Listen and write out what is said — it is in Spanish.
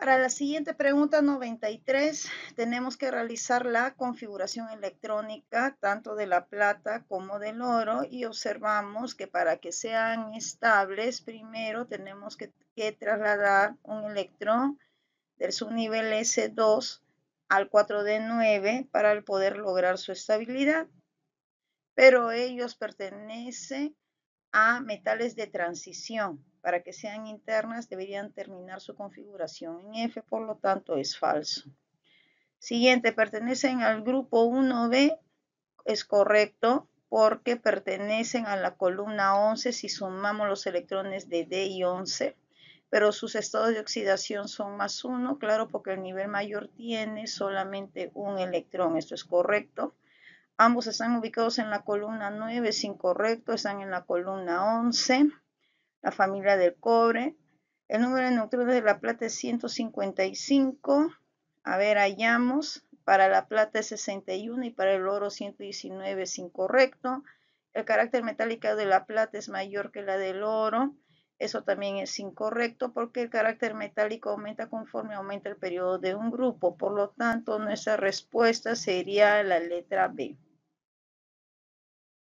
Para la siguiente pregunta 93, tenemos que realizar la configuración electrónica tanto de la plata como del oro y observamos que para que sean estables, primero tenemos que, trasladar un electrón del subnivel S2 al 4D9 para poder lograr su estabilidad. Pero ellos pertenecen a metales de transición. Para que sean internas deberían terminar su configuración en F, por lo tanto es falso. Siguiente, pertenecen al grupo 1B, es correcto porque pertenecen a la columna 11 si sumamos los electrones de D y 11, pero sus estados de oxidación son más 1, claro, porque el nivel mayor tiene solamente un electrón, esto es correcto. Ambos están ubicados en la columna 9, es incorrecto, están en la columna 11, la familia del cobre. El número de neutrones de la plata es 155. A ver, hallamos. Para la plata es 61 y para el oro 119 es incorrecto. El carácter metálico de la plata es mayor que la del oro. Eso también es incorrecto porque el carácter metálico aumenta conforme aumenta el periodo de un grupo. Por lo tanto, nuestra respuesta sería la letra B.